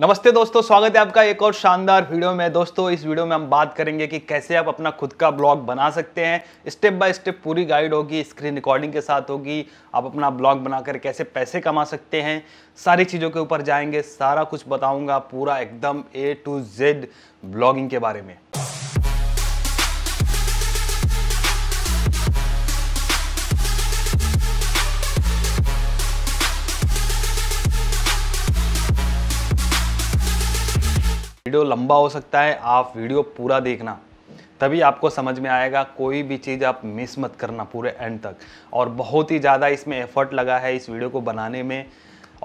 नमस्ते दोस्तों स्वागत है आपका एक और शानदार वीडियो में दोस्तों इस वीडियो में हम बात करेंगे कि कैसे आप अपना खुद का ब्लॉग बना सकते हैं स्टेप बाय स्टेप पूरी गाइड होगी स्क्रीन रिकॉर्डिंग के साथ होगी आप अपना ब्लॉग बनाकर कैसे पैसे कमा सकते हैं सारी चीज़ों के ऊपर जाएंगे सारा कुछ बताऊंगा पूरा एकदम ए टू जेड ब्लॉगिंग के बारे में वीडियो लंबा हो सकता है आप वीडियो पूरा देखना तभी आपको समझ में आएगा कोई भी चीज़ आप मिस मत करना पूरे एंड तक और बहुत ही ज़्यादा इसमें एफर्ट लगा है इस वीडियो को बनाने में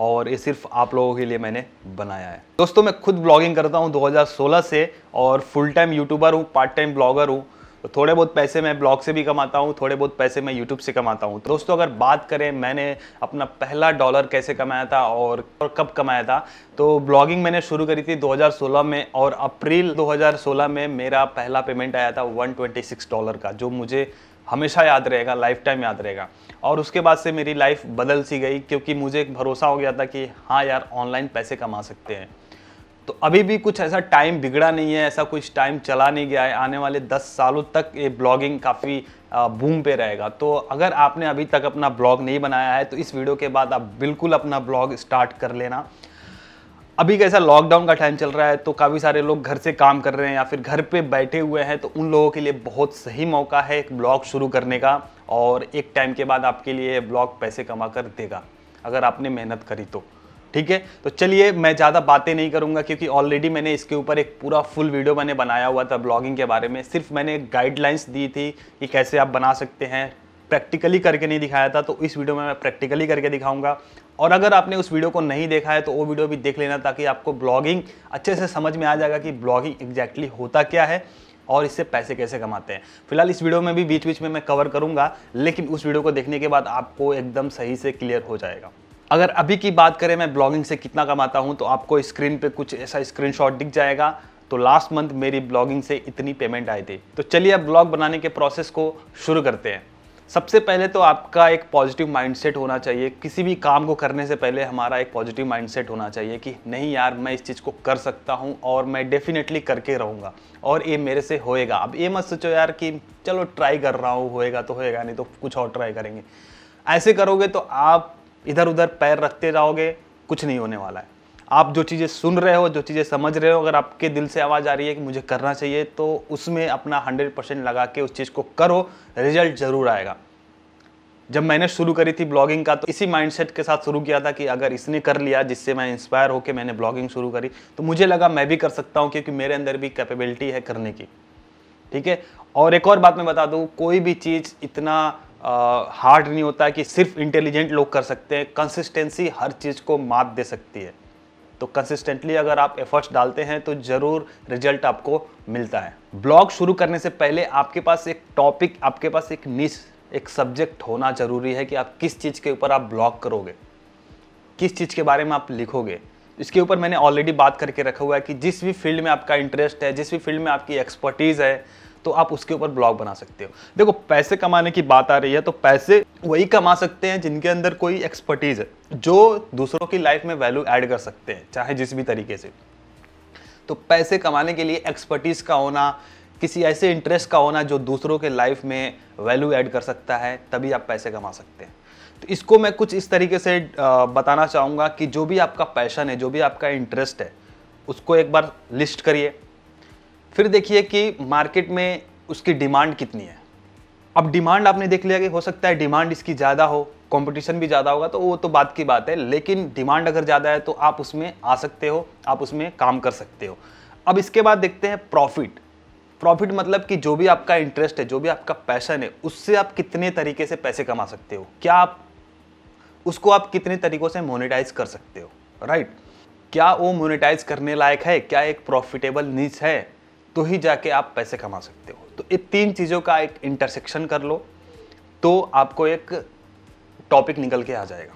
और ये सिर्फ आप लोगों के लिए मैंने बनाया है दोस्तों मैं खुद ब्लॉगिंग करता हूँ 2016 से और फुल टाइम यूट्यूबर हूँ पार्ट टाइम ब्लॉगर हूँ तो थोड़े बहुत पैसे मैं ब्लॉग से भी कमाता हूँ थोड़े बहुत पैसे मैं यूट्यूब से कमाता हूँ तो दोस्तों अगर बात करें मैंने अपना पहला डॉलर कैसे कमाया था और, और कब कमाया था तो ब्लॉगिंग मैंने शुरू करी थी 2016 में और अप्रैल 2016 में मेरा पहला पेमेंट आया था 126 डॉलर का जो मुझे हमेशा याद रहेगा लाइफ टाइम याद रहेगा और उसके बाद से मेरी लाइफ बदल सी गई क्योंकि मुझे एक भरोसा हो गया था कि हाँ यार ऑनलाइन पैसे कमा सकते हैं तो अभी भी कुछ ऐसा टाइम बिगड़ा नहीं है ऐसा कुछ टाइम चला नहीं गया है आने वाले 10 सालों तक ये ब्लॉगिंग काफ़ी बूम पे रहेगा तो अगर आपने अभी तक अपना ब्लॉग नहीं बनाया है तो इस वीडियो के बाद आप बिल्कुल अपना ब्लॉग स्टार्ट कर लेना अभी कैसा लॉकडाउन का टाइम चल रहा है तो काफ़ी सारे लोग घर से काम कर रहे हैं या फिर घर पे बैठे हुए हैं तो उन लोगों के लिए बहुत सही मौका है एक ब्लॉग शुरू करने का और एक टाइम के बाद आपके लिए ब्लॉग पैसे कमा कर देगा अगर आपने मेहनत करी तो ठीक है तो चलिए मैं ज़्यादा बातें नहीं करूँगा क्योंकि ऑलरेडी मैंने इसके ऊपर एक पूरा फुल वीडियो मैंने बनाया हुआ था ब्लॉगिंग के बारे में सिर्फ मैंने गाइडलाइंस दी थी कि कैसे आप बना सकते हैं प्रैक्टिकली करके नहीं दिखाया था तो इस वीडियो में मैं प्रैक्टिकली करके दिखाऊंगा और अगर आपने उस वीडियो को नहीं देखा है तो वो वीडियो भी देख लेना ताकि आपको ब्लॉगिंग अच्छे से समझ में आ जाएगा कि ब्लॉगिंग एग्जैक्टली होता क्या है और इससे पैसे कैसे कमाते हैं फिलहाल इस वीडियो में भी बीच बीच में मैं कवर करूँगा लेकिन उस वीडियो को देखने के बाद आपको एकदम सही से क्लियर हो जाएगा अगर अभी की बात करें मैं ब्लॉगिंग से कितना कमाता हूँ तो आपको स्क्रीन पे कुछ ऐसा स्क्रीनशॉट दिख जाएगा तो लास्ट मंथ मेरी ब्लॉगिंग से इतनी पेमेंट आई थी तो चलिए अब ब्लॉग बनाने के प्रोसेस को शुरू करते हैं सबसे पहले तो आपका एक पॉजिटिव माइंडसेट होना चाहिए किसी भी काम को करने से पहले हमारा एक पॉजिटिव माइंडसेट होना चाहिए कि नहीं यार मैं इस चीज़ को कर सकता हूँ और मैं डेफिनेटली करके रहूँगा और ये मेरे से होएगा अब ये मत सोचो यार कि चलो ट्राई कर रहा हूँ होएगा तो होएगा नहीं तो कुछ और ट्राई करेंगे ऐसे करोगे तो आप इधर उधर पैर रखते जाओगे कुछ नहीं होने वाला है आप जो चीज़ें सुन रहे हो जो चीज़ें समझ रहे हो अगर आपके दिल से आवाज़ आ रही है कि मुझे करना चाहिए तो उसमें अपना हंड्रेड परसेंट लगा के उस चीज़ को करो रिजल्ट ज़रूर आएगा जब मैंने शुरू करी थी ब्लॉगिंग का तो इसी माइंडसेट के साथ शुरू किया था कि अगर इसने कर लिया जिससे मैं इंस्पायर होकर मैंने ब्लॉगिंग शुरू करी तो मुझे लगा मैं भी कर सकता हूँ क्योंकि मेरे अंदर भी कैपेबिलिटी है करने की ठीक है और एक और बात मैं बता दूँ कोई भी चीज़ इतना हार्ड नहीं होता है कि सिर्फ इंटेलिजेंट लोग कर सकते हैं कंसिस्टेंसी हर चीज़ को मात दे सकती है तो कंसिस्टेंटली अगर आप एफर्ट्स डालते हैं तो ज़रूर रिजल्ट आपको मिलता है ब्लॉग शुरू करने से पहले आपके पास एक टॉपिक आपके पास एक निश एक सब्जेक्ट होना ज़रूरी है कि आप किस चीज़ के ऊपर आप ब्लॉग करोगे किस चीज़ के बारे में आप लिखोगे इसके ऊपर मैंने ऑलरेडी बात करके रखा हुआ है कि जिस भी फील्ड में आपका इंटरेस्ट है जिस भी फील्ड में आपकी एक्सपर्टीज़ है तो आप उसके ऊपर ब्लॉग बना सकते हो देखो पैसे कमाने की बात आ रही है तो पैसे वही कमा सकते हैं जिनके अंदर कोई एक्सपर्टीज है जो दूसरों की लाइफ में वैल्यू ऐड कर सकते हैं चाहे जिस भी तरीके से तो पैसे कमाने के लिए एक्सपर्टीज का होना किसी ऐसे इंटरेस्ट का होना जो दूसरों के लाइफ में वैल्यू ऐड कर सकता है तभी आप पैसे कमा सकते हैं तो इसको मैं कुछ इस तरीके से बताना चाहूँगा कि जो भी आपका पैशन है जो भी आपका इंटरेस्ट है उसको एक बार लिस्ट करिए फिर देखिए कि मार्केट में उसकी डिमांड कितनी है अब डिमांड आपने देख लिया कि हो सकता है डिमांड इसकी ज़्यादा हो कंपटीशन भी ज़्यादा होगा तो वो तो बात की बात है लेकिन डिमांड अगर ज़्यादा है तो आप उसमें आ सकते हो आप उसमें काम कर सकते हो अब इसके बाद देखते हैं प्रॉफिट प्रॉफिट मतलब कि जो भी आपका इंटरेस्ट है जो भी आपका पैशन है उससे आप कितने तरीके से पैसे कमा सकते हो क्या आप उसको आप कितने तरीक़ों से मोनेटाइज कर सकते हो राइट क्या वो मोनेटाइज करने लायक है क्या एक प्रॉफिटेबल नीच है तो ही जाके आप पैसे कमा सकते हो तो इन तीन चीज़ों का एक इंटरसेक्शन कर लो तो आपको एक टॉपिक निकल के आ जाएगा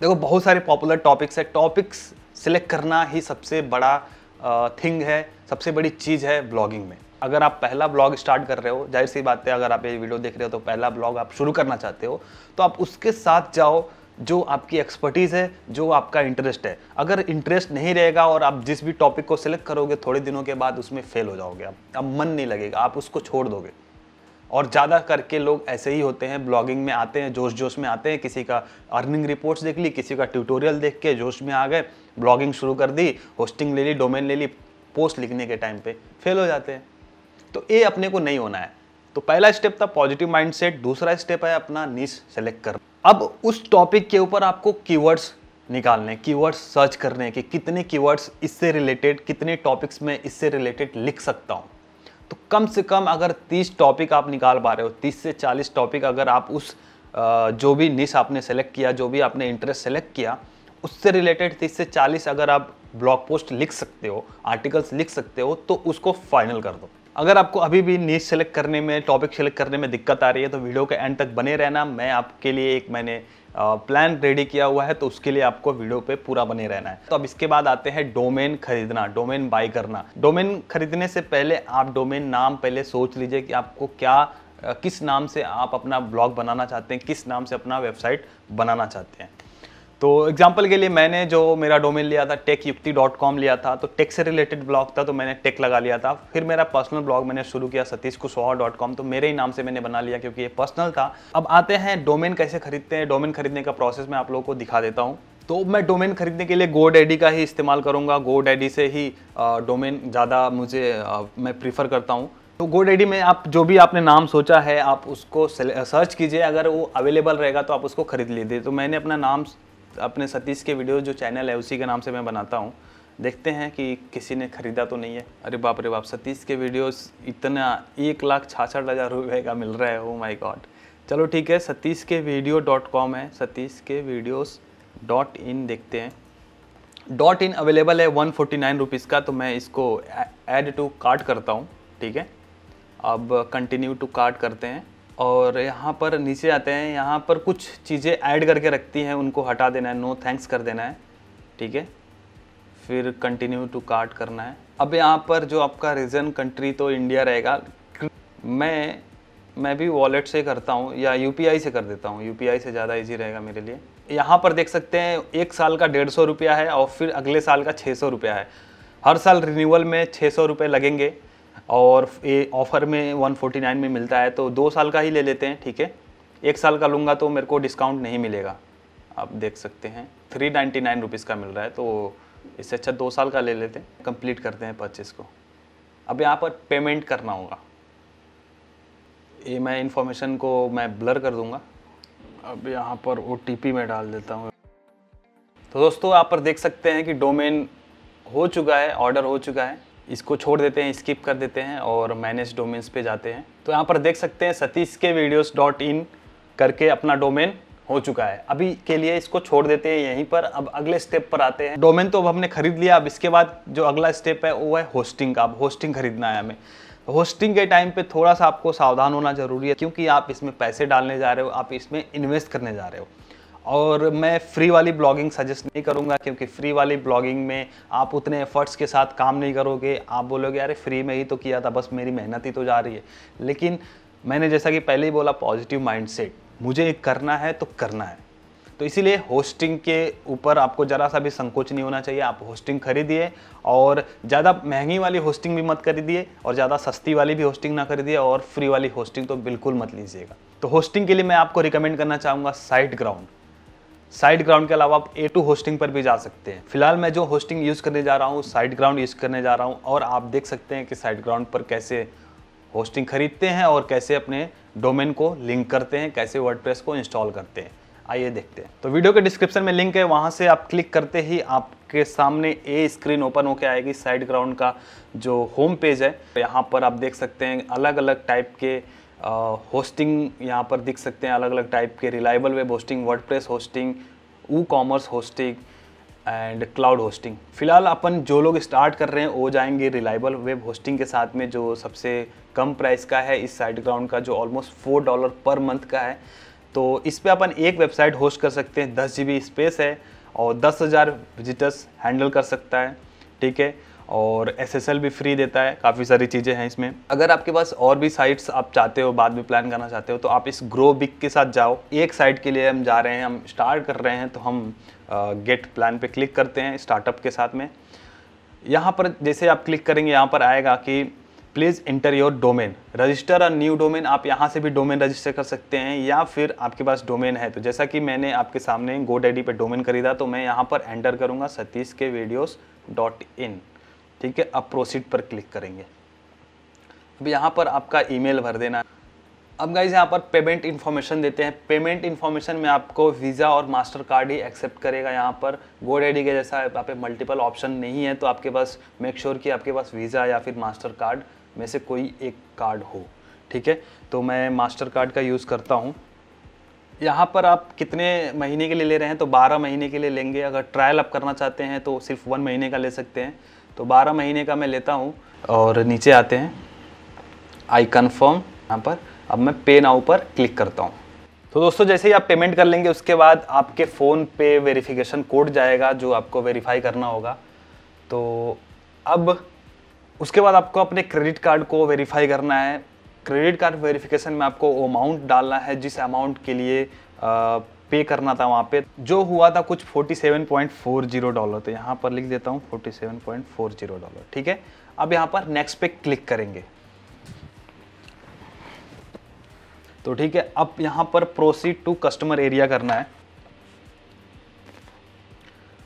देखो बहुत सारे पॉपुलर टॉपिक्स है टॉपिक्स सिलेक्ट करना ही सबसे बड़ा थिंग है सबसे बड़ी चीज़ है ब्लॉगिंग में अगर आप पहला ब्लॉग स्टार्ट कर रहे हो जाहिर सी बात है अगर आप ये वीडियो देख रहे हो तो पहला ब्लॉग आप शुरू करना चाहते हो तो आप उसके साथ जाओ जो आपकी एक्सपर्टीज़ है जो आपका इंटरेस्ट है अगर इंटरेस्ट नहीं रहेगा और आप जिस भी टॉपिक को सिलेक्ट करोगे थोड़े दिनों के बाद उसमें फेल हो जाओगे आप अब मन नहीं लगेगा आप उसको छोड़ दोगे और ज़्यादा करके लोग ऐसे ही होते हैं ब्लॉगिंग में आते हैं जोश जोश में आते हैं किसी का अर्निंग रिपोर्ट्स देख ली किसी का ट्यूटोरियल देख के जोश में आ गए ब्लॉगिंग शुरू कर दी होस्टिंग ले ली डोमेन ले ली पोस्ट लिखने के टाइम पे फेल हो जाते हैं तो ये अपने को नहीं होना है तो पहला स्टेप था पॉजिटिव माइंडसेट दूसरा स्टेप है अपना नीच सेलेक्ट करना अब उस टॉपिक के ऊपर आपको कीवर्ड्स निकालने कीवर्ड्स सर्च करने के कितने कीवर्ड्स इससे रिलेटेड कितने टॉपिक्स में इससे रिलेटेड लिख सकता हूँ तो कम से कम अगर 30 टॉपिक आप निकाल पा रहे हो 30 से 40 टॉपिक अगर आप उस जो भी निश आपने सेलेक्ट किया जो भी आपने इंटरेस्ट सेलेक्ट किया उससे रिलेटेड 30 से 40 अगर आप ब्लॉग पोस्ट लिख सकते हो आर्टिकल्स लिख सकते हो तो उसको फाइनल कर दो अगर आपको अभी भी नीच सेलेक्ट करने में टॉपिक सेलेक्ट करने में दिक्कत आ रही है तो वीडियो के एंड तक बने रहना मैं आपके लिए एक मैंने प्लान रेडी किया हुआ है तो उसके लिए आपको वीडियो पे पूरा बने रहना है तो अब इसके बाद आते हैं डोमेन खरीदना डोमेन बाई करना डोमेन खरीदने से पहले आप डोमेन नाम पहले सोच लीजिए कि आपको क्या किस नाम से आप अपना ब्लॉग बनाना चाहते हैं किस नाम से अपना वेबसाइट बनाना चाहते हैं तो एग्जाम्पल के लिए मैंने जो मेरा डोमेन लिया था टेक युक्ति डॉट कॉम लिया था तो टेक से रिलेटेड ब्लॉग था तो मैंने टेक लगा लिया था फिर मेरा पर्सनल ब्लॉग मैंने शुरू किया सतीश कुशवाहा डॉट कॉम तो मेरे ही नाम से मैंने बना लिया क्योंकि ये पर्सनल था अब आते हैं डोमेन कैसे खरीदते हैं डोमेन खरीदने का प्रोसेस मैं आप लोगों को दिखा देता हूँ तो मैं डोमेन खरीदने के लिए गो डैडी का ही इस्तेमाल करूँगा गो डैडी से ही डोमेन ज़्यादा मुझे मैं प्रीफर करता हूँ तो गो डैडी में आप जो भी आपने नाम सोचा है आप उसको सर्च कीजिए अगर वो अवेलेबल रहेगा तो आप उसको खरीद लीजिए तो मैंने अपना नाम अपने सतीश के वीडियो जो चैनल है उसी के नाम से मैं बनाता हूँ देखते हैं कि किसी ने ख़रीदा तो नहीं है अरे बाप रे बाप सतीश के वीडियोस इतना एक लाख छाछठ हज़ार रुपये का मिल रहा है ओ माय गॉड चलो ठीक है सतीश के वीडियो डॉट कॉम है सतीश के वीडियोस डॉट इन देखते हैं डॉट इन अवेलेबल है वन फोर्टी नाइन रुपीज़ का तो मैं इसको ऐड टू कार्ट करता हूँ ठीक है अब कंटिन्यू टू कार्ट करते हैं और यहाँ पर नीचे आते हैं यहाँ पर कुछ चीज़ें ऐड करके रखती हैं उनको हटा देना है नो थैंक्स कर देना है ठीक है फिर कंटिन्यू टू कार्ट करना है अब यहाँ पर जो आपका रीजन कंट्री तो इंडिया रहेगा मैं मैं भी वॉलेट से करता हूँ या यू से कर देता हूँ यू से ज़्यादा ईजी रहेगा मेरे लिए यहाँ पर देख सकते हैं एक साल का डेढ़ सौ रुपया है और फिर अगले साल का छः सौ रुपया है हर साल रिन्यूअल में छः सौ रुपये लगेंगे और ये ऑफ़र में 149 में मिलता है तो दो साल का ही ले लेते हैं ठीक है एक साल का लूँगा तो मेरे को डिस्काउंट नहीं मिलेगा आप देख सकते हैं थ्री नाइन्टी नाइन रुपीज़ का मिल रहा है तो इससे अच्छा दो साल का ले लेते हैं कंप्लीट करते हैं परचेस को अब यहाँ पर पेमेंट करना होगा ये मैं इन्फॉर्मेशन को मैं ब्लर कर दूँगा अब यहाँ पर ओ में डाल देता हूँ तो दोस्तों आप पर देख सकते हैं कि डोमेन हो चुका है ऑर्डर हो चुका है इसको छोड़ देते हैं स्किप कर देते हैं और मैनेज डोमेन्स पे जाते हैं तो यहाँ पर देख सकते हैं सतीश के वीडियोस डॉट इन करके अपना डोमेन हो चुका है अभी के लिए इसको छोड़ देते हैं यहीं पर अब अगले स्टेप पर आते हैं डोमेन तो अब हमने खरीद लिया अब इसके बाद जो अगला स्टेप है वो है होस्टिंग का अब होस्टिंग खरीदना है हमें होस्टिंग तो के टाइम पे थोड़ा सा आपको सावधान होना जरूरी है क्योंकि आप इसमें पैसे डालने जा रहे हो आप इसमें इन्वेस्ट करने जा रहे हो और मैं फ्री वाली ब्लॉगिंग सजेस्ट नहीं करूँगा क्योंकि फ्री वाली ब्लॉगिंग में आप उतने एफर्ट्स के साथ काम नहीं करोगे आप बोलोगे अरे फ्री में ही तो किया था बस मेरी मेहनत ही तो जा रही है लेकिन मैंने जैसा कि पहले ही बोला पॉजिटिव माइंडसेट मुझे करना है तो करना है तो इसीलिए होस्टिंग के ऊपर आपको ज़रा सा भी संकोच नहीं होना चाहिए आप होस्टिंग खरीदिए और ज़्यादा महंगी वाली होस्टिंग भी मत खरीदिए और ज़्यादा सस्ती वाली भी होस्टिंग ना खरीदिए और फ्री वाली होस्टिंग तो बिल्कुल मत लीजिएगा तो होस्टिंग के लिए मैं आपको रिकमेंड करना चाहूँगा साइट ग्राउंड साइड ग्राउंड के अलावा आप ए टू होस्टिंग पर भी जा सकते हैं फिलहाल मैं जो होस्टिंग यूज़ करने जा रहा हूँ साइड ग्राउंड यूज़ करने जा रहा हूँ और आप देख सकते हैं कि साइड ग्राउंड पर कैसे होस्टिंग खरीदते हैं और कैसे अपने डोमेन को लिंक करते हैं कैसे वर्ड को इंस्टॉल करते हैं आइए देखते हैं तो वीडियो के डिस्क्रिप्शन में लिंक है वहाँ से आप क्लिक करते ही आपके सामने ए स्क्रीन ओपन होकर आएगी साइड ग्राउंड का जो होम पेज है यहाँ पर आप देख सकते हैं अलग अलग टाइप के होस्टिंग यहाँ पर दिख सकते हैं अलग अलग टाइप के reliable web hosting word hosting WooCommerce hosting and cloud hosting फिलहाल अपन जो लोग स्टार्ट कर रहे हैं वो जाएंगे रिलायबल वेब होस्टिंग के साथ में जो सबसे कम प्राइस का है इस साइड ग्राउंड का जो almost four dollar per month का है तो इस पर अपन एक वेबसाइट होस्ट कर सकते हैं दस जी स्पेस है और दस हज़ार विजिटर्स हैंडल कर सकता है ठीक है और एस भी फ्री देता है काफ़ी सारी चीज़ें हैं इसमें अगर आपके पास और भी साइट्स आप चाहते हो बाद में प्लान करना चाहते हो तो आप इस ग्रो बिक के साथ जाओ एक साइट के लिए हम जा रहे हैं हम स्टार्ट कर रहे हैं तो हम गेट प्लान पे क्लिक करते हैं स्टार्टअप के साथ में यहाँ पर जैसे आप क्लिक करेंगे यहाँ पर आएगा कि please enter your domain register a new domain आप यहाँ से भी डोमेन रजिस्टर कर सकते हैं या फिर आपके पास डोमेन है तो जैसा कि मैंने आपके सामने गो डैडी पर डोमेन खरीदा तो मैं यहाँ पर एंटर करूँगा सतीश के वीडियोज़ डॉट इन ठीक है अब प्रोसीड पर क्लिक करेंगे अब यहाँ पर आपका ईमेल भर देना अब गाइज यहाँ पर पेमेंट इन्फॉर्मेशन देते हैं पेमेंट इन्फॉर्मेशन में आपको वीज़ा और मास्टर कार्ड ही एक्सेप्ट करेगा यहाँ पर गोड आई के जैसा यहाँ पे मल्टीपल ऑप्शन नहीं है तो आपके पास मेक श्योर sure कि आपके पास वीज़ा या फिर मास्टर कार्ड में से कोई एक कार्ड हो ठीक है तो मैं मास्टर कार्ड का यूज़ करता हूँ यहाँ पर आप कितने महीने के लिए ले रहे हैं तो 12 महीने के लिए लेंगे अगर ट्रायल आप करना चाहते हैं तो सिर्फ वन महीने का ले सकते हैं तो 12 महीने का मैं लेता हूँ और नीचे आते हैं आई कन्फर्म यहाँ पर अब मैं पे नाउ पर क्लिक करता हूँ तो दोस्तों जैसे ही आप पेमेंट कर लेंगे उसके बाद आपके फ़ोन पे वेरिफिकेशन कोड जाएगा जो आपको वेरीफाई करना होगा तो अब उसके बाद आपको अपने क्रेडिट कार्ड को वेरीफाई करना है क्रेडिट कार्ड वेरिफिकेशन में आपको अमाउंट डालना है जिस अमाउंट के लिए आ, पे करना था वहाँ पे जो हुआ था कुछ 47.40 डॉलर तो यहाँ पर लिख देता हूँ 47.40 डॉलर ठीक है अब यहाँ पर नेक्स्ट पे क्लिक करेंगे तो ठीक है अब यहाँ पर प्रोसीड टू कस्टमर एरिया करना है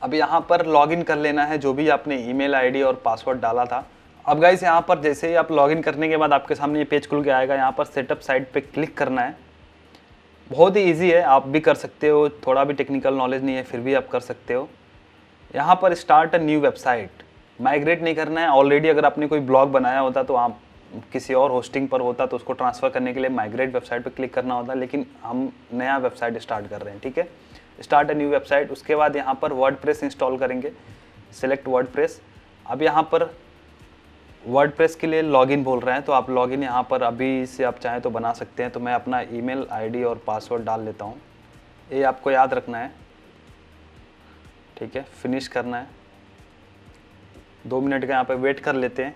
अब यहाँ पर लॉगिन कर लेना है जो भी आपने ईमेल आईडी और पासवर्ड डाला था अब गाइस यहाँ पर जैसे ही आप लॉगिन करने के बाद आपके सामने ये पेज खुल के आएगा यहाँ पर सेटअप साइट पे क्लिक करना है बहुत ही इजी है आप भी कर सकते हो थोड़ा भी टेक्निकल नॉलेज नहीं है फिर भी आप कर सकते हो यहाँ पर start a new website migrate नहीं करना है ऑलरेडी अगर आपने कोई ब्लॉग बनाया होता तो आप किसी और होस्टिंग पर होता तो उसको ट्रांसफ़र करने के लिए माइग्रेट वेबसाइट पर क्लिक करना होता लेकिन हम नया वेबसाइट स्टार्ट कर रहे हैं ठीक है स्टार्ट अ न्यू वेबसाइट उसके बाद यहाँ पर वर्ड इंस्टॉल करेंगे सेलेक्ट वर्ड अब यहाँ पर प्रेस के लिए लॉगिन बोल रहे हैं तो आप लॉगिन यहाँ पर अभी से आप चाहें तो बना सकते हैं तो मैं अपना ईमेल आईडी और पासवर्ड डाल लेता हूँ ये आपको याद रखना है ठीक है फिनिश करना है दो मिनट का यहाँ पर वेट कर लेते हैं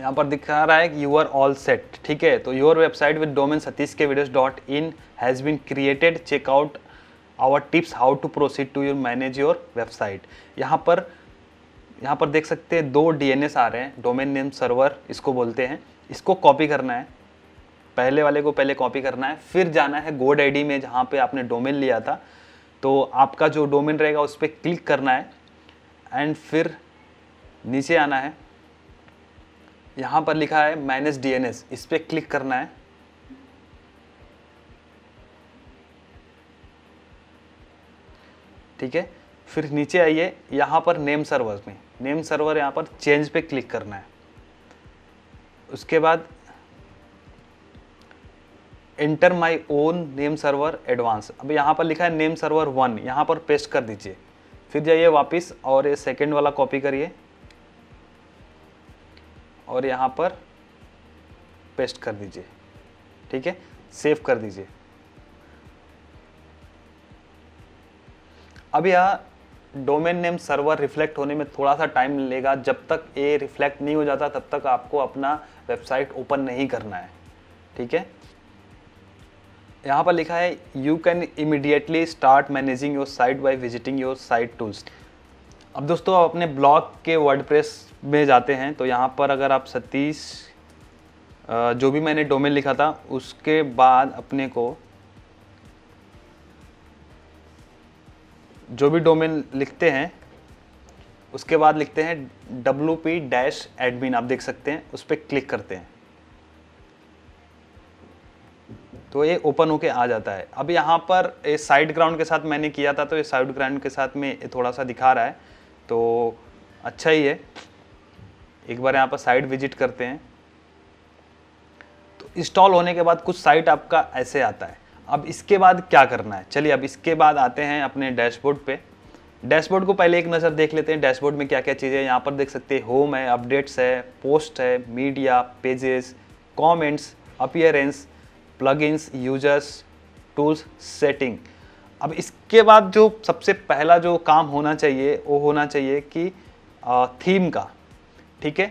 यहाँ पर दिखा रहा है कि यू आर ऑल सेट ठीक है तो your website with domain Satish के videos dot in has been created check out our tips how to proceed to your manage your website यहाँ पर यहाँ पर देख सकते हैं दो डीएनएस आ रहे हैं डोमेन नेम सर्वर इसको बोलते हैं इसको कॉपी करना है पहले वाले को पहले कॉपी करना है फिर जाना है गोड आईडी में जहाँ पे आपने डोमेन लिया था तो आपका जो डोमेन रहेगा उस पर क्लिक करना है एंड फिर नीचे आना है यहाँ पर लिखा है माइनस डी इस पर क्लिक करना है ठीक है फिर नीचे आइए यहाँ पर नेम सर्वर में नेम सर्वर यहाँ पर चेंज पे क्लिक करना है उसके बाद enter my own name server advance अब यहाँ पर लिखा है नेम सर्वर वन यहाँ पर पेस्ट कर दीजिए फिर जाइए वापस और ये सेकेंड वाला कॉपी करिए और यहाँ पर पेस्ट कर दीजिए ठीक है सेव कर दीजिए अब यहाँ डोमेन नेम सर्वर रिफ्लेक्ट होने में थोड़ा सा टाइम लेगा जब तक ये रिफ्लेक्ट नहीं हो जाता तब तक आपको अपना वेबसाइट ओपन नहीं करना है ठीक है यहाँ पर लिखा है you can immediately start managing your site by visiting your site tools अब दोस्तों आप अपने ब्लॉग के वर्ड में जाते हैं तो यहाँ पर अगर आप सतीश जो भी मैंने डोमेन लिखा था उसके बाद अपने को जो भी डोमेन लिखते हैं उसके बाद लिखते हैं डब्लू पी डैश एडमिन आप देख सकते हैं उस पर क्लिक करते हैं तो ये ओपन होके आ जाता है अब यहाँ पर ये साइड ग्राउंड के साथ मैंने किया था तो ये साइड ग्राउंड के साथ में थोड़ा सा दिखा रहा है तो अच्छा ही है एक बार यहाँ पर साइट विजिट करते हैं तो इंस्टॉल होने के बाद कुछ साइट आपका ऐसे आता है अब इसके बाद क्या करना है चलिए अब इसके बाद आते हैं अपने डैशबोर्ड पे डैशबोर्ड को पहले एक नज़र देख लेते हैं डैशबोर्ड में क्या क्या चीज़ें यहाँ पर देख सकते हैं होम है अपडेट्स है पोस्ट है media pages comments appearance plugins users tools setting अब इसके बाद जो सबसे पहला जो काम होना चाहिए वो होना चाहिए कि थीम का ठीक है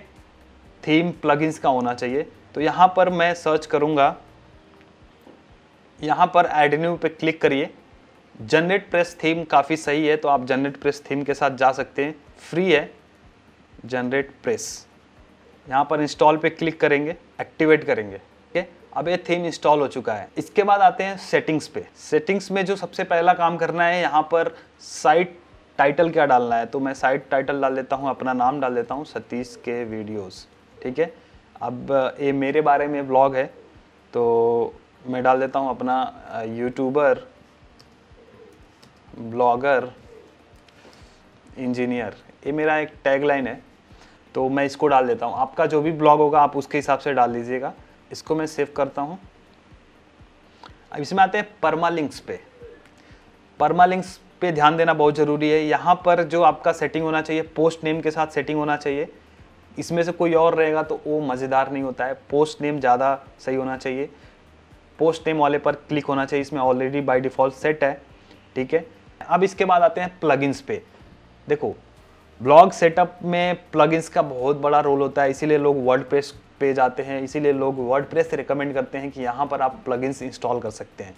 थीम प्लगइन्स का होना चाहिए तो यहाँ पर मैं सर्च करूँगा यहाँ पर एड न्यू पे क्लिक करिए जनरेट प्रेस थीम काफ़ी सही है तो आप जनरेट प्रेस थीम के साथ जा सकते हैं फ्री है जनरेट प्रेस यहाँ पर इंस्टॉल पे क्लिक करेंगे एक्टिवेट करेंगे ठीक है अब ये थीम इंस्टॉल हो चुका है इसके बाद आते हैं सेटिंग्स पे सेटिंग्स में जो सबसे पहला काम करना है यहाँ पर साइट टाइटल क्या डालना है तो मैं साइट टाइटल डाल देता हूँ अपना नाम डाल देता हूँ सतीश के वीडियोज़ ठीक है अब ये मेरे बारे में ब्लॉग है तो मैं डाल देता हूँ अपना यूट्यूबर ब्लॉगर इंजीनियर ये मेरा एक टैग लाइन है तो मैं इसको डाल देता हूँ आपका जो भी ब्लॉग होगा आप उसके हिसाब से डाल दीजिएगा इसको मैं सेव करता हूँ अब इसमें आते हैं परमा लिंक्स पे परमा लिंक्स पे ध्यान देना बहुत ज़रूरी है यहाँ पर जो आपका सेटिंग होना चाहिए पोस्ट नेम के साथ सेटिंग होना चाहिए इसमें से कोई और रहेगा तो वो मज़ेदार नहीं होता है पोस्ट नेम ज़्यादा सही होना चाहिए पोस्ट नेम वाले पर क्लिक होना चाहिए इसमें ऑलरेडी बाई डिफ़ॉल्ट सेट है ठीक है अब इसके बाद आते हैं प्लगइन्स पे देखो ब्लॉग सेटअप में प्लगइन्स का बहुत बड़ा रोल होता है इसीलिए लोग वर्ड पे जाते हैं इसीलिए लोग वर्ड से रिकमेंड करते हैं कि यहाँ पर आप प्लगइन्स इंस्टॉल कर सकते हैं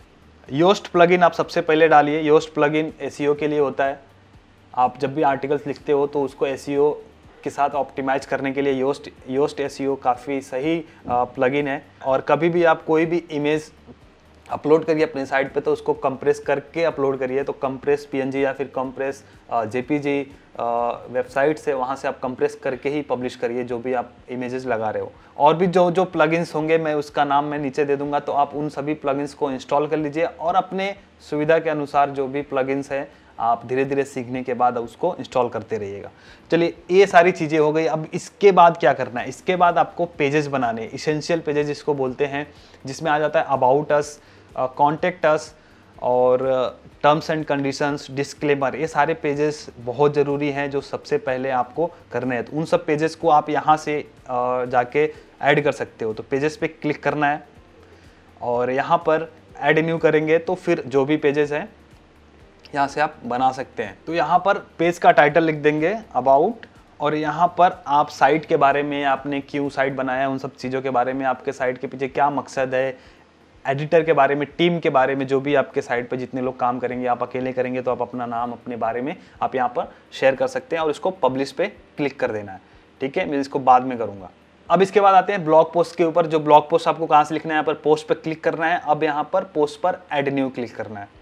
योस्ट प्लगइन आप सबसे पहले डालिए योस्ट प्लगइन एसईओ के लिए होता है आप जब भी आर्टिकल्स लिखते हो तो उसको एसईओ के साथ ऑप्टिमाइज करने के लिए योस्ट योस्ट एस काफ़ी सही प्लगइन है और कभी भी आप कोई भी इमेज अपलोड करिए अपने साइट पे तो उसको कंप्रेस करके अपलोड करिए तो कंप्रेस पीएनजी या फिर कंप्रेस जेपीजी वेबसाइट से वहाँ से आप कंप्रेस करके ही पब्लिश करिए जो भी आप इमेजेस लगा रहे हो और भी जो जो प्लगइन्स होंगे मैं उसका नाम मैं नीचे दे दूंगा तो आप उन सभी प्लगइन्स को इंस्टॉल कर लीजिए और अपने सुविधा के अनुसार जो भी प्लगइन्स हैं आप धीरे धीरे सीखने के बाद उसको इंस्टॉल करते रहिएगा चलिए ये सारी चीज़ें हो गई अब इसके बाद क्या करना है इसके बाद आपको पेजेस बनाने इसेंशियल पेजेस जिसको बोलते हैं जिसमें आ जाता है अबाउट अस कॉन्टेक्ट अस और टर्म्स एंड कंडीशंस डिस्क्लेमर ये सारे पेजेस बहुत ज़रूरी हैं जो सबसे पहले आपको करने हैं तो उन सब पेजेस को आप यहाँ से uh, जाके ऐड कर सकते हो तो पेजेस पे क्लिक करना है और यहाँ पर एड न्यू करेंगे तो फिर जो भी पेजेस हैं यहाँ से आप बना सकते हैं तो यहाँ पर पेज का टाइटल लिख देंगे अबाउट और यहाँ पर आप साइट के बारे में आपने क्यों साइट बनाया है उन सब चीज़ों के बारे में आपके साइट के पीछे क्या मकसद है एडिटर के बारे में टीम के बारे में जो भी आपके साइट पर जितने लोग काम करेंगे आप अकेले करेंगे तो आप अपना नाम अपने बारे में आप यहाँ पर शेयर कर सकते हैं और इसको पब्लिश पे क्लिक कर देना है ठीक है मैं इसको बाद में करूँगा अब इसके बाद आते हैं ब्लॉग पोस्ट के ऊपर जो ब्लॉग पोस्ट आपको कहाँ से लिखना है यहाँ पर पोस्ट पर क्लिक करना है अब यहाँ पर पोस्ट पर एड न्यू क्लिक करना है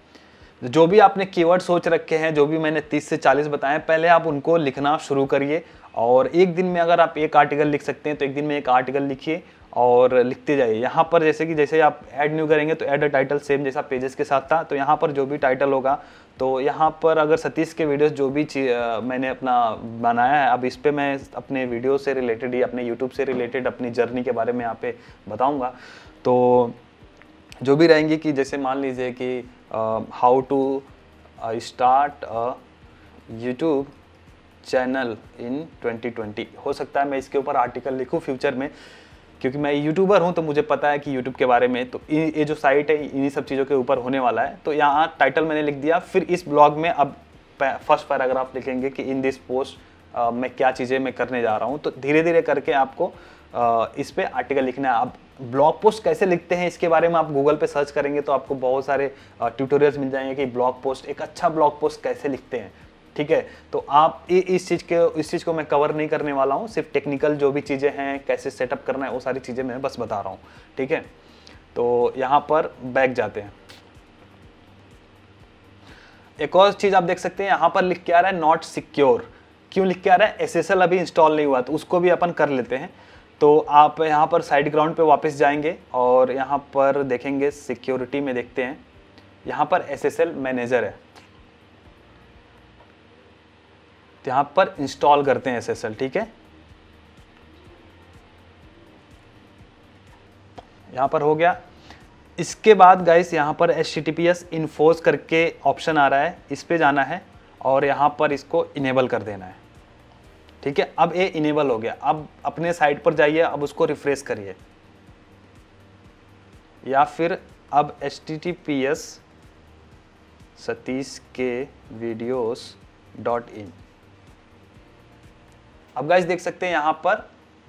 तो जो भी आपने कीवर्ड सोच रखे हैं जो भी मैंने 30 से 40 बताए पहले आप उनको लिखना शुरू करिए और एक दिन में अगर आप एक आर्टिकल लिख सकते हैं तो एक दिन में एक आर्टिकल लिखिए और लिखते जाइए यहाँ पर जैसे कि जैसे आप ऐड न्यू करेंगे तो ऐड टाइटल सेम जैसा पेजेस के साथ था तो यहाँ पर जो भी टाइटल होगा तो यहाँ पर अगर सतीश के वीडियोस जो भी आ, मैंने अपना बनाया है अब इस पर मैं अपने वीडियो से रिलेटेड ही अपने यूट्यूब से रिलेटेड अपनी जर्नी के बारे में यहाँ पे बताऊँगा तो जो भी रहेंगे कि जैसे मान लीजिए कि uh, how to uh, start a YouTube channel in 2020 हो सकता है मैं इसके ऊपर आर्टिकल लिखूं फ्यूचर में क्योंकि मैं यूट्यूबर हूं तो मुझे पता है कि यूट्यूब के बारे में तो ये जो साइट है इन्हीं सब चीज़ों के ऊपर होने वाला है तो यहाँ टाइटल मैंने लिख दिया फिर इस ब्लॉग में अब फर्स्ट पैराग्राफ लिखेंगे कि इन दिस पोस्ट मैं क्या चीज़ें मैं करने जा रहा हूँ तो धीरे धीरे करके आपको आ, uh, इस पर आर्टिकल लिखना है अब ब्लॉग पोस्ट कैसे लिखते हैं इसके बारे में आप गूगल पे सर्च करेंगे तो आपको बहुत सारे ट्यूटोरियल्स मिल जाएंगे कि ब्लॉग पोस्ट एक अच्छा ब्लॉग पोस्ट कैसे लिखते हैं ठीक है तो आप ये इस चीज़ के इस चीज़ को मैं कवर नहीं करने वाला हूँ सिर्फ टेक्निकल जो भी चीज़ें हैं कैसे सेटअप करना है वो सारी चीज़ें मैं बस बता रहा हूँ ठीक है तो यहाँ पर बैग जाते हैं एक और चीज़ आप देख सकते हैं यहाँ पर लिख के आ रहा है नॉट सिक्योर क्यों लिख के आ रहा है एस अभी इंस्टॉल नहीं हुआ तो उसको भी अपन कर लेते हैं तो आप यहाँ पर साइड ग्राउंड पे वापस जाएंगे और यहाँ पर देखेंगे सिक्योरिटी में देखते हैं यहाँ पर एसएसएल मैनेजर है तो यहाँ पर इंस्टॉल करते हैं एसएसएल ठीक है यहाँ पर हो गया इसके बाद गाइस यहाँ पर C T P S enforce करके ऑप्शन आ रहा है इस पर जाना है और यहाँ पर इसको इनेबल कर देना है ठीक है अब ये इनेबल हो गया अब अपने साइट पर जाइए अब उसको रिफ्रेश करिए या फिर अब H T T P S Satish के वीडियोस डॉट इन अब गाइज देख सकते हैं यहाँ पर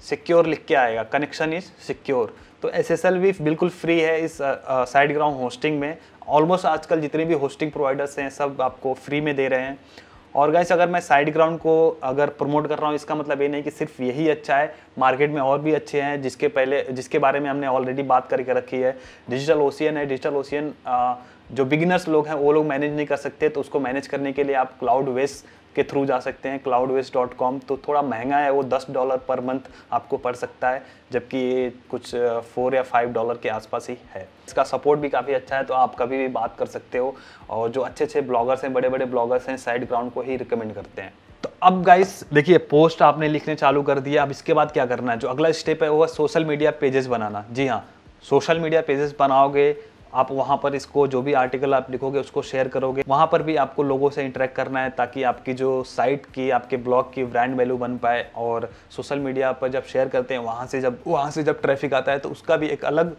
सिक्योर लिख के आएगा कनेक्शन इज सिक्योर तो एस एस एल भी बिल्कुल फ्री है इस साइड ग्राउंड होस्टिंग में ऑलमोस्ट आजकल जितने भी होस्टिंग प्रोवाइडर्स हैं सब आपको फ्री में दे रहे हैं और गाइस अगर मैं साइड ग्राउंड को अगर प्रमोट कर रहा हूँ इसका मतलब ये नहीं कि सिर्फ यही अच्छा है मार्केट में और भी अच्छे हैं जिसके पहले जिसके बारे में हमने ऑलरेडी बात करके रखी है डिजिटल ओशियन है डिजिटल ओशियन जो बिगिनर्स लोग हैं वो लोग मैनेज नहीं कर सकते तो उसको मैनेज करने के लिए आप क्लाउड वेस्ट के थ्रू जा सकते हैं क्लाउड डॉट कॉम तो थोड़ा महंगा है वो दस डॉलर पर मंथ आपको पड़ सकता है जबकि ये कुछ फोर या फाइव डॉलर के आसपास ही है इसका सपोर्ट भी काफ़ी अच्छा है तो आप कभी भी बात कर सकते हो और जो अच्छे अच्छे ब्लॉगर्स हैं बड़े बड़े ब्लॉगर्स हैं साइड ग्राउंड को ही रिकमेंड करते हैं तो अब गाइस देखिए पोस्ट आपने लिखने चालू कर दिया अब इसके बाद क्या करना है जो अगला स्टेप है वो है सोशल मीडिया पेजेस बनाना जी हाँ सोशल मीडिया पेजेस बनाओगे आप वहाँ पर इसको जो भी आर्टिकल आप लिखोगे उसको शेयर करोगे वहाँ पर भी आपको लोगों से इंटरेक्ट करना है ताकि आपकी जो साइट की आपके ब्लॉग की ब्रांड वैल्यू बन पाए और सोशल मीडिया पर जब शेयर करते हैं वहाँ से जब वहाँ से जब ट्रैफिक आता है तो उसका भी एक अलग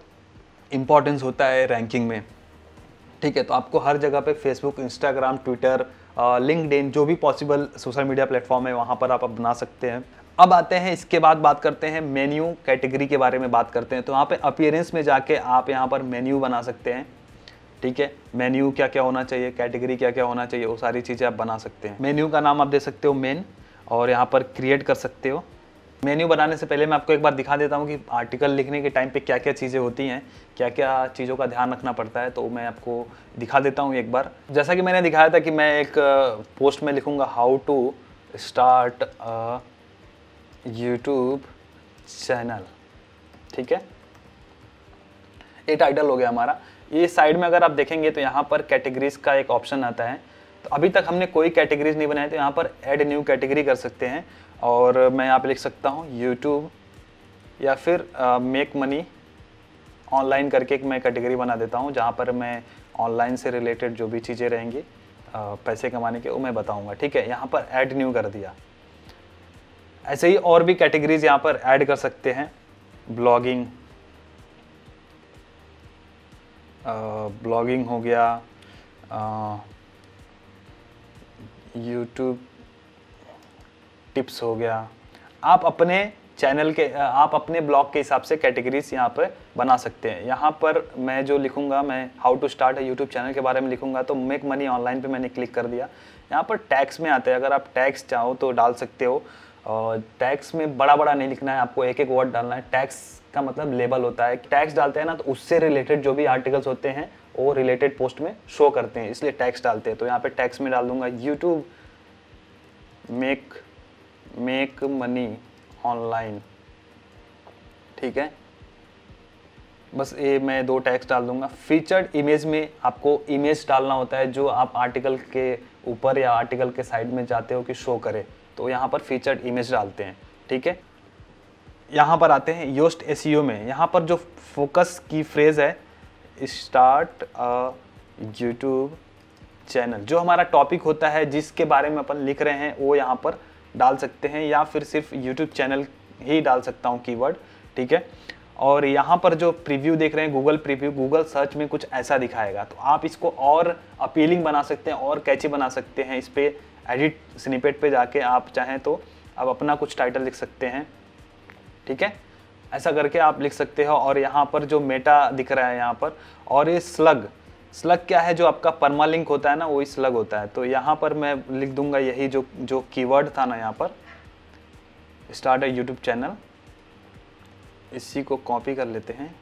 इम्पॉर्टेंस होता है रैंकिंग में ठीक है तो आपको हर जगह पे फेसबुक इंस्टाग्राम ट्विटर लिंकड जो भी पॉसिबल सोशल मीडिया प्लेटफॉर्म है वहाँ पर आप बना सकते हैं अब आते हैं इसके बाद बात करते हैं मेन्यू कैटेगरी के बारे में बात करते हैं तो यहाँ पे अपियरेंस में जाके आप यहाँ पर मेन्यू बना सकते हैं ठीक है मेन्यू क्या क्या होना चाहिए कैटेगरी क्या क्या होना चाहिए वो सारी चीज़ें आप बना सकते हैं मेन्यू का नाम आप दे सकते हो मेन और यहाँ पर क्रिएट कर सकते हो मेन्यू बनाने से पहले मैं आपको एक बार दिखा देता हूँ कि आर्टिकल लिखने के टाइम पे क्या क्या चीज़ें होती हैं क्या क्या चीज़ों का ध्यान रखना पड़ता है तो मैं आपको दिखा देता हूँ एक बार जैसा कि मैंने दिखाया था कि मैं एक पोस्ट uh, में लिखूँगा how to start YouTube channel ठीक है ये टाइटल हो गया हमारा ये साइड में अगर आप देखेंगे तो यहाँ पर कैटेगरीज का एक ऑप्शन आता है तो अभी तक हमने कोई कैटेगरीज नहीं बनाए तो यहाँ पर एड न्यू कैटेगरी कर सकते हैं और मैं यहाँ पे लिख सकता हूँ यूट्यूब या फिर मेक मनी ऑनलाइन करके एक मैं कैटेगरी बना देता हूँ जहाँ पर मैं ऑनलाइन से रिलेटेड जो भी चीज़ें रहेंगी पैसे कमाने के वो मैं बताऊँगा ठीक है यहाँ पर ऐड न्यू कर दिया ऐसे ही और भी कैटेगरीज यहाँ पर ऐड कर सकते हैं ब्लॉगिंग ब्लॉगिंग हो गया यूट्यूब टिप्स हो गया आप अपने चैनल के आप अपने ब्लॉग के हिसाब से कैटेगरीज यहाँ पर बना सकते हैं यहाँ पर मैं जो लिखूँगा मैं हाउ टू स्टार्ट है यूट्यूब चैनल के बारे में लिखूँगा तो मेक मनी ऑनलाइन पे मैंने क्लिक कर दिया यहाँ पर टैक्स में आते हैं अगर आप टैक्स चाहो तो डाल सकते हो और टैक्स में बड़ा बड़ा नहीं लिखना है आपको एक एक वर्ड डालना है टैक्स का मतलब लेबल होता है टैक्स डालते हैं ना तो उससे रिलेटेड जो भी आर्टिकल्स होते हैं वो रिलेटेड पोस्ट में शो करते हैं इसलिए टैक्स डालते हैं तो यहाँ पे टैक्स में डाल दूंगा YouTube make make money online ठीक है बस ये मैं दो टैक्स डाल दूंगा फीचर्ड इमेज में आपको इमेज डालना होता है जो आप आर्टिकल के ऊपर या आर्टिकल के साइड में जाते हो कि शो करे तो यहाँ पर फीचर्ड इमेज डालते हैं ठीक है यहाँ पर आते हैं योस्ट एस e में यहाँ पर जो फोकस की फ्रेज़ है स्टार्ट अ यूट्यूब चैनल जो हमारा टॉपिक होता है जिसके बारे में अपन लिख रहे हैं वो यहाँ पर डाल सकते हैं या फिर सिर्फ यूट्यूब चैनल ही डाल सकता हूँ कीवर्ड ठीक है और यहाँ पर जो प्रीव्यू देख रहे हैं गूगल प्रीव्यू गूगल सर्च में कुछ ऐसा दिखाएगा तो आप इसको और अपीलिंग बना सकते हैं और कैची बना सकते हैं इस पर एडिट स्निपेट पे जाके आप चाहें तो आप अपना कुछ टाइटल लिख सकते हैं ठीक है ऐसा करके आप लिख सकते हो और यहाँ पर जो मेटा दिख रहा है यहाँ पर और ये स्लग स्लग क्या है जो आपका परमालिंक होता है ना वही स्लग होता है तो यहाँ पर मैं लिख दूंगा यही जो जो कीवर्ड था ना यहाँ पर स्टार्ट है यूट्यूब चैनल इसी को कॉपी कर लेते हैं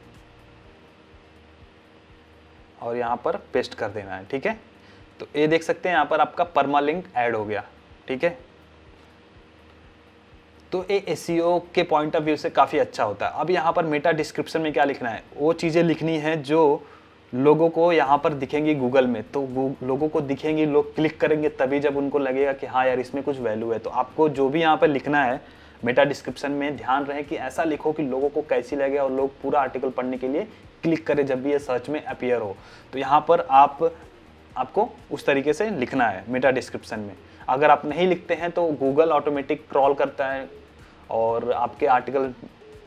और यहाँ पर पेस्ट कर देना है ठीक है तो ये देख सकते हैं यहाँ पर आपका परमा लिंक ऐड हो गया ठीक है तो ये एस e के पॉइंट ऑफ व्यू से काफ़ी अच्छा होता है अब यहाँ पर मेटा डिस्क्रिप्शन में क्या लिखना है वो चीज़ें लिखनी है जो लोगों को यहाँ पर दिखेंगी गूगल में तो वो लोगों को दिखेंगी लोग क्लिक करेंगे तभी जब उनको लगेगा कि हाँ यार इसमें कुछ वैल्यू है तो आपको जो भी यहाँ पर लिखना है मेटा डिस्क्रिप्शन में ध्यान रहे कि ऐसा लिखो कि लोगों को कैसी लगे और लोग पूरा आर्टिकल पढ़ने के लिए क्लिक करें जब भी ये सर्च में अपियर हो तो यहाँ पर आप आपको उस तरीके से लिखना है मेटा डिस्क्रिप्सन में अगर आप नहीं लिखते हैं तो गूगल ऑटोमेटिक क्रॉल करता है और आपके आर्टिकल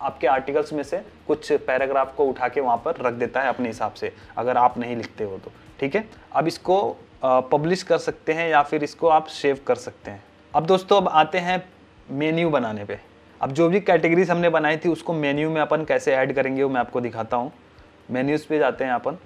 आपके आर्टिकल्स में से कुछ पैराग्राफ को उठा के वहाँ पर रख देता है अपने हिसाब से अगर आप नहीं लिखते हो तो ठीक है अब इसको पब्लिश कर सकते हैं या फिर इसको आप सेव कर सकते हैं अब दोस्तों अब आते हैं मेन्यू बनाने पे अब जो भी कैटेगरीज हमने बनाई थी उसको मेन्यू में अपन कैसे ऐड करेंगे वो मैं आपको दिखाता हूँ मेन्यूज़ पे जाते हैं अपन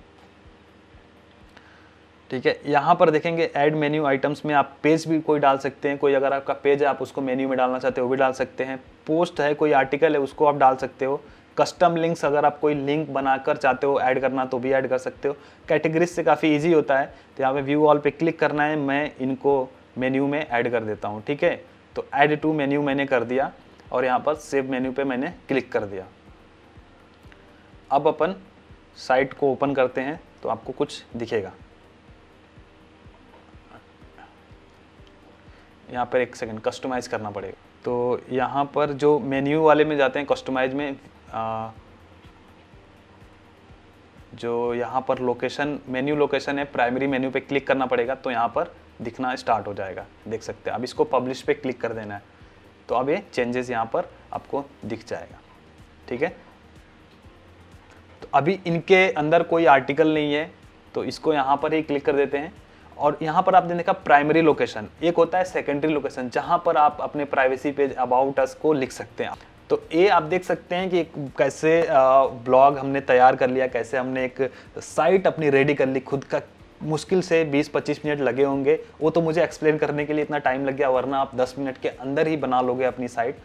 ठीक है यहाँ पर देखेंगे ऐड मेन्यू आइटम्स में आप पेज भी कोई डाल सकते हैं कोई अगर आपका पेज है आप उसको मेन्यू में डालना चाहते हो वो भी डाल सकते हैं पोस्ट है कोई आर्टिकल है उसको आप डाल सकते हो कस्टम लिंक्स अगर आप कोई लिंक बनाकर चाहते हो ऐड करना तो भी ऐड कर सकते हो कैटेगरीज से काफ़ी ईजी होता है तो यहाँ पे व्यू ऑल पे क्लिक करना है मैं इनको मेन्यू में ऐड कर देता हूँ ठीक है तो ऐड टू मेन्यू मैंने कर दिया और यहाँ पर सेव मेन्यू पे मैंने क्लिक कर दिया अब अपन साइट को ओपन करते हैं तो आपको कुछ दिखेगा यहाँ पर एक सेकेंड कस्टमाइज़ करना पड़ेगा तो यहाँ पर जो मेन्यू वाले में जाते हैं कस्टमाइज में आ, जो यहाँ पर लोकेशन मेन्यू लोकेशन है प्राइमरी मेन्यू पे क्लिक करना पड़ेगा तो यहाँ पर दिखना स्टार्ट हो जाएगा देख सकते हैं अब इसको पब्लिश पे क्लिक कर देना है तो अब ये चेंजेस यहाँ पर आपको दिख जाएगा ठीक है तो अभी इनके अंदर कोई आर्टिकल नहीं है तो इसको यहाँ पर ही क्लिक कर देते हैं और यहाँ पर आपने देखा प्राइमरी लोकेशन एक होता है सेकेंडरी लोकेशन जहाँ पर आप अपने प्राइवेसी पेज अबाउट अस को लिख सकते हैं तो ये आप देख सकते हैं कि कैसे ब्लॉग हमने तैयार कर लिया कैसे हमने एक साइट अपनी रेडी कर ली खुद का मुश्किल से 20-25 मिनट लगे होंगे वो तो मुझे एक्सप्लेन करने के लिए इतना टाइम लग गया वरना आप 10 मिनट के अंदर ही बना लोगे अपनी साइट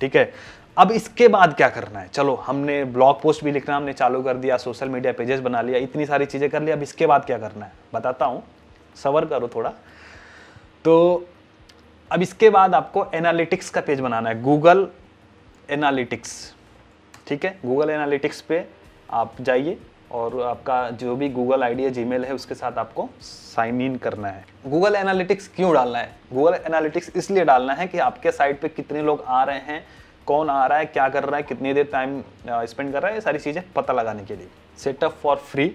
ठीक है अब इसके बाद क्या करना है चलो हमने ब्लॉग पोस्ट भी लिखना हमने चालू कर दिया सोशल मीडिया पेजेस बना लिया इतनी सारी चीज़ें कर लिया अब इसके बाद क्या करना है बताता हूँ सवर करो थोड़ा तो अब इसके बाद आपको एनालिटिक्स का पेज बनाना है गूगल एनालिटिक्स ठीक है गूगल एनालिटिक्स पे आप जाइए और आपका जो भी गूगल आईडी है जीमेल है उसके साथ आपको साइन इन करना है गूगल एनालिटिक्स क्यों डालना है गूगल एनालिटिक्स इसलिए डालना है कि आपके साइट पे कितने लोग आ रहे हैं कौन आ रहा है क्या कर रहा है कितनी देर टाइम स्पेंड कर रहा है ये सारी चीज़ें पता लगाने के लिए सेटअप फॉर फ्री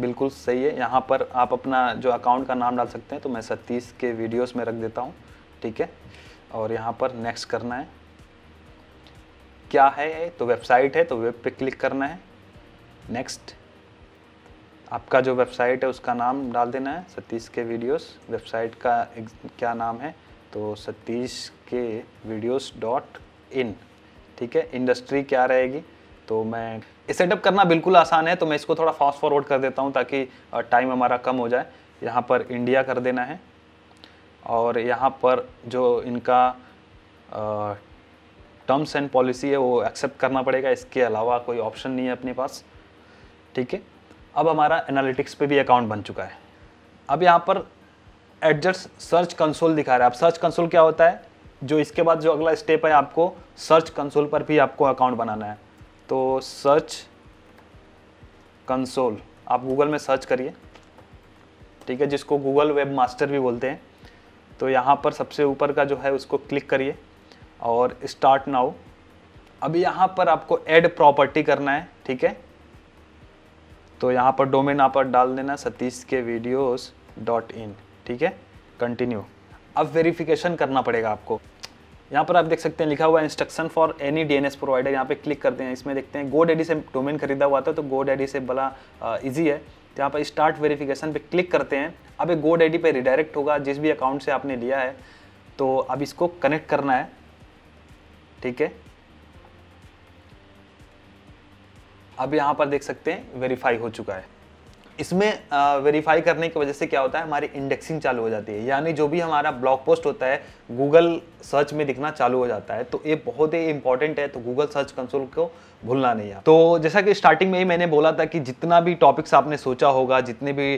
बिल्कुल सही है यहाँ पर आप अपना जो अकाउंट का नाम डाल सकते हैं तो मैं सतीश के वीडियोस में रख देता हूँ ठीक है और यहाँ पर नेक्स्ट करना है क्या है तो वेबसाइट है तो वेब पे क्लिक करना है नेक्स्ट आपका जो वेबसाइट है उसका नाम डाल देना है सतीश के वीडियोस वेबसाइट का क्या नाम है तो सतीश के वीडियोस डॉट इन ठीक है इंडस्ट्री क्या रहेगी तो मैं सेटअप करना बिल्कुल आसान है तो मैं इसको थोड़ा फास्ट फॉरवर्ड कर देता हूँ ताकि टाइम हमारा कम हो जाए यहाँ पर इंडिया कर देना है और यहाँ पर जो इनका टर्म्स एंड पॉलिसी है वो एक्सेप्ट करना पड़ेगा इसके अलावा कोई ऑप्शन नहीं है अपने पास ठीक है अब हमारा एनालिटिक्स पे भी अकाउंट बन चुका है अब यहाँ पर एडजस्ट सर्च कंसोल दिखा रहा है अब सर्च कंसोल क्या होता है जो इसके बाद जो अगला स्टेप है आपको सर्च कंसोल पर भी आपको अकाउंट बनाना है तो सर्च कंसोल आप गूगल में सर्च करिए ठीक है जिसको गूगल वेब मास्टर भी बोलते हैं तो यहाँ पर सबसे ऊपर का जो है उसको क्लिक करिए और स्टार्ट नाउ अभी यहाँ पर आपको एड प्रॉपर्टी करना है ठीक है तो यहाँ पर डोमेन आप डाल देना सतीश के वीडियोज डॉट इन ठीक है कंटिन्यू अब वेरिफिकेशन करना पड़ेगा आपको यहाँ पर आप देख सकते हैं लिखा हुआ instruction for any DNS provider यहाँ पे क्लिक करते हैं इसमें देखते हैं गो डैडी से डोमेन खरीदा हुआ था तो गो डैडी से बड़ा ईजी है तो यहाँ पर स्टार्ट वेरिफिकेशन पे क्लिक करते हैं अब एक गो डैडी पे रिडायरेक्ट होगा जिस भी अकाउंट से आपने लिया है तो अब इसको कनेक्ट करना है ठीक है अब यहाँ पर देख सकते हैं वेरीफाई हो चुका है इसमें वेरीफाई करने की वजह से क्या होता है हमारी इंडेक्सिंग चालू हो जाती है यानी जो भी हमारा ब्लॉग पोस्ट होता है गूगल सर्च में दिखना चालू हो जाता है तो ये बहुत ही इंपॉर्टेंट है तो गूगल सर्च कंसोल को भूलना नहीं है तो जैसा कि स्टार्टिंग में ही मैंने बोला था कि जितना भी टॉपिक्स आपने सोचा होगा जितने भी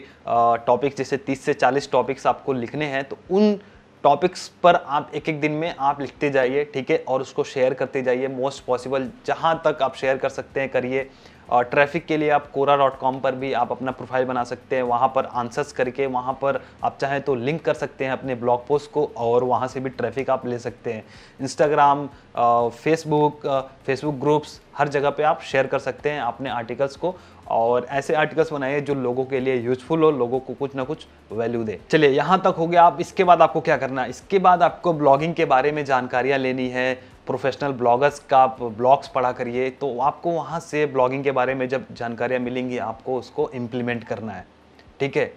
टॉपिक्स जैसे तीस से चालीस टॉपिक्स आपको लिखने हैं तो उन टॉपिक्स पर आप एक एक दिन में आप लिखते जाइए ठीक है और उसको शेयर करते जाइए मोस्ट पॉसिबल जहाँ तक आप शेयर कर सकते हैं करिए और ट्रैफिक के लिए आप कोरा डॉट कॉम पर भी आप अपना प्रोफाइल बना सकते हैं वहाँ पर आंसर्स करके वहाँ पर आप चाहें तो लिंक कर सकते हैं अपने ब्लॉग पोस्ट को और वहाँ से भी ट्रैफिक आप ले सकते हैं इंस्टाग्राम फेसबुक फेसबुक ग्रुप्स हर जगह पे आप शेयर कर सकते हैं अपने आर्टिकल्स को और ऐसे आर्टिकल्स बनाइए जो लोगों के लिए यूजफुल हो लोगों को कुछ ना कुछ वैल्यू दे चलिए यहाँ तक हो गया आप इसके बाद आपको क्या करना है इसके बाद आपको ब्लॉगिंग के बारे में जानकारियाँ लेनी है प्रोफेशनल ब्लॉगर्स का ब्लॉग्स पढ़ा करिए तो आपको वहाँ से ब्लॉगिंग के बारे में जब जानकारियाँ मिलेंगी आपको उसको इम्प्लीमेंट करना है ठीक है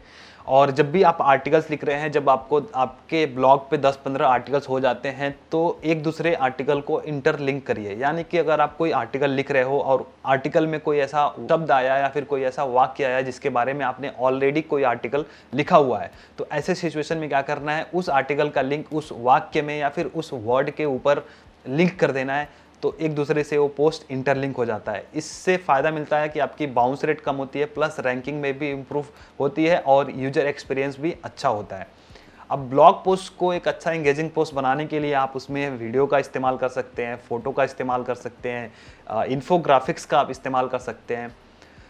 और जब भी आप आर्टिकल्स लिख रहे हैं जब आपको आपके ब्लॉग पे 10-15 आर्टिकल्स हो जाते हैं तो एक दूसरे आर्टिकल को इंटरलिंक करिए यानी कि अगर आप कोई आर्टिकल लिख रहे हो और आर्टिकल में कोई ऐसा शब्द आया या फिर कोई ऐसा वाक्य आया जिसके बारे में आपने ऑलरेडी कोई आर्टिकल लिखा हुआ है तो ऐसे सिचुएशन में क्या करना है उस आर्टिकल का लिंक उस वाक्य में या फिर उस वर्ड के ऊपर लिंक कर देना है तो एक दूसरे से वो पोस्ट इंटरलिंक हो जाता है इससे फ़ायदा मिलता है कि आपकी बाउंस रेट कम होती है प्लस रैंकिंग में भी इम्प्रूव होती है और यूजर एक्सपीरियंस भी अच्छा होता है अब ब्लॉग पोस्ट को एक अच्छा इंगेजिंग पोस्ट बनाने के लिए आप उसमें वीडियो का इस्तेमाल कर सकते हैं फ़ोटो का इस्तेमाल कर सकते हैं इन्फोग्राफिक्स का आप इस्तेमाल कर सकते हैं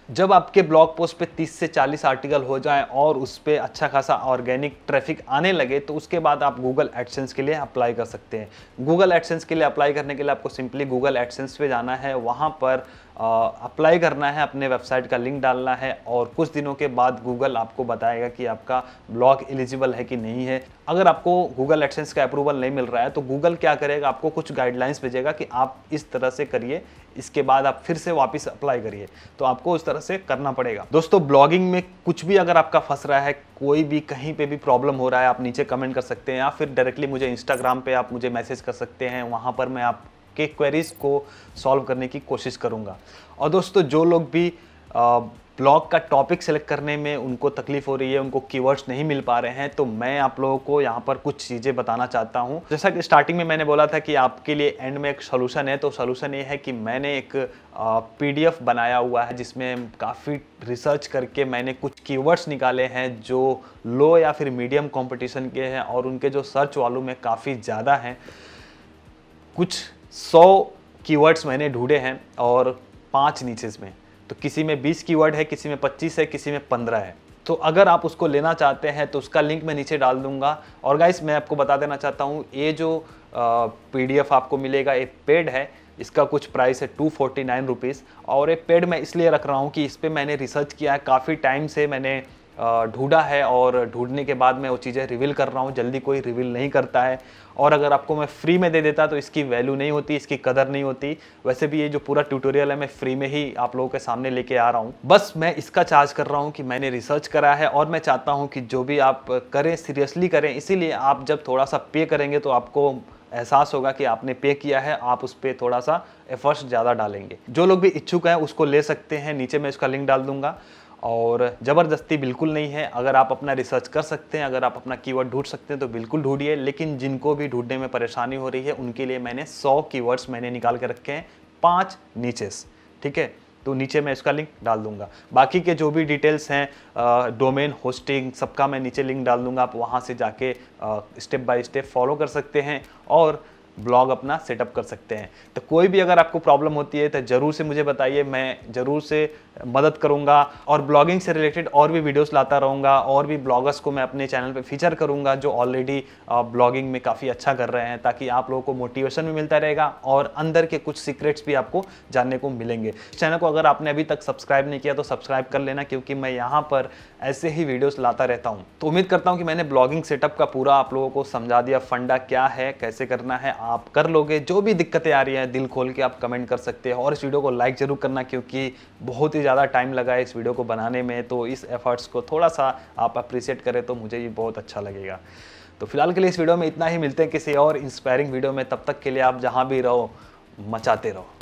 जब आपके ब्लॉग पोस्ट पे 30 से 40 आर्टिकल हो जाएं और उस पर अच्छा खासा ऑर्गेनिक ट्रैफिक आने लगे तो उसके बाद आप गूगल एडसेंस के लिए अप्लाई कर सकते हैं गूगल एडसेंस के लिए अप्लाई करने के लिए आपको सिंपली गूगल एडसेंस पे जाना है वहाँ पर अप्लाई करना है अपने वेबसाइट का लिंक डालना है और कुछ दिनों के बाद गूगल आपको बताएगा कि आपका ब्लॉग एलिजिबल है कि नहीं है अगर आपको गूगल एक्सेंस का अप्रूवल नहीं मिल रहा है तो गूगल क्या करेगा आपको कुछ गाइडलाइंस भेजेगा कि आप इस तरह से करिए इसके बाद आप फिर से वापस अप्लाई करिए तो आपको उस तरह से करना पड़ेगा दोस्तों ब्लॉगिंग में कुछ भी अगर आपका फंस रहा है कोई भी कहीं पे भी प्रॉब्लम हो रहा है आप नीचे कमेंट कर सकते हैं या फिर डायरेक्टली मुझे इंस्टाग्राम पे आप मुझे मैसेज कर सकते हैं वहाँ पर मैं आप के क्वेरीज को सॉल्व करने की कोशिश करूँगा और दोस्तों जो लोग भी ब्लॉग का टॉपिक सेलेक्ट करने में उनको तकलीफ हो रही है उनको कीवर्ड्स नहीं मिल पा रहे हैं तो मैं आप लोगों को यहाँ पर कुछ चीज़ें बताना चाहता हूँ जैसा कि स्टार्टिंग में मैंने बोला था कि आपके लिए एंड में एक सोलूशन है तो सोलूशन ये है कि मैंने एक पी बनाया हुआ है जिसमें काफ़ी रिसर्च करके मैंने कुछ कीवर्ड्स निकाले हैं जो लो या फिर मीडियम कॉम्पिटिशन के हैं और उनके जो सर्च वॉल्यूम है काफ़ी ज़्यादा हैं कुछ सौ कीवर्ड्स मैंने ढूंढे हैं और पाँच नीचेज में तो किसी में बीस कीवर्ड है किसी में पच्चीस है किसी में पंद्रह है तो अगर आप उसको लेना चाहते हैं तो उसका लिंक मैं नीचे डाल दूंगा और गाइस मैं आपको बता देना चाहता हूँ ये जो पीडीएफ आपको मिलेगा ये पेड है इसका कुछ प्राइस है टू फोर्टी नाइन रुपीज़ और ये पेड मैं इसलिए रख रहा हूँ कि इस पर मैंने रिसर्च किया है काफ़ी टाइम से मैंने ढूंढा है और ढूंढने के बाद मैं वो चीज़ें रिवील कर रहा हूँ जल्दी कोई रिवील नहीं करता है और अगर आपको मैं फ्री में दे देता तो इसकी वैल्यू नहीं होती इसकी कदर नहीं होती वैसे भी ये जो पूरा ट्यूटोरियल है मैं फ्री में ही आप लोगों के सामने लेके आ रहा हूँ बस मैं इसका चार्ज कर रहा हूँ कि मैंने रिसर्च करा है और मैं चाहता हूँ कि जो भी आप करें सीरियसली करें इसीलिए आप जब थोड़ा सा पे करेंगे तो आपको एहसास होगा कि आपने पे किया है आप उस पर थोड़ा सा एफर्ट्स ज़्यादा डालेंगे जो लोग भी इच्छुक हैं उसको ले सकते हैं नीचे मैं उसका लिंक डाल दूंगा और ज़बरदस्ती बिल्कुल नहीं है अगर आप अपना रिसर्च कर सकते हैं अगर आप अपना कीवर्ड ढूंढ सकते हैं तो बिल्कुल ढूंढिए लेकिन जिनको भी ढूंढने में परेशानी हो रही है उनके लिए मैंने सौ कीवर्ड्स मैंने निकाल के रखे हैं पाँच नीचेस ठीक है तो नीचे मैं इसका लिंक डाल दूंगा बाकी के जो भी डिटेल्स हैं डोमेन होस्टिंग सबका मैं नीचे लिंक डाल दूंगा आप वहाँ से जाके स्टेप बाय स्टेप फॉलो कर सकते हैं और ब्लॉग अपना सेटअप कर सकते हैं तो कोई भी अगर आपको प्रॉब्लम होती है तो ज़रूर से मुझे बताइए मैं ज़रूर से मदद करूंगा और ब्लॉगिंग से रिलेटेड और भी वीडियोस लाता रहूंगा और भी ब्लॉगर्स को मैं अपने चैनल पे फीचर करूंगा जो ऑलरेडी ब्लॉगिंग में काफ़ी अच्छा कर रहे हैं ताकि आप लोगों को मोटिवेशन भी मिलता रहेगा और अंदर के कुछ सीक्रेट्स भी आपको जानने को मिलेंगे चैनल को अगर आपने अभी तक सब्सक्राइब नहीं किया तो सब्सक्राइब कर लेना क्योंकि मैं यहाँ पर ऐसे ही वीडियोज लाता रहता हूँ तो उम्मीद करता हूँ कि मैंने ब्लॉगिंग सेटअप का पूरा आप लोगों को समझा दिया फंडा क्या है कैसे करना है आप कर लोगे जो भी दिक्कतें आ रही हैं दिल खोल के आप कमेंट कर सकते हैं और इस वीडियो को लाइक जरूर करना क्योंकि बहुत ही ही ज़्यादा टाइम लगा है इस वीडियो को बनाने में तो इस एफर्ट्स को थोड़ा सा आप अप्रिसिएट करें तो मुझे ये बहुत अच्छा लगेगा तो फिलहाल के लिए इस वीडियो में इतना ही मिलते हैं किसी और इंस्पायरिंग वीडियो में तब तक के लिए आप जहाँ भी रहो मचाते रहो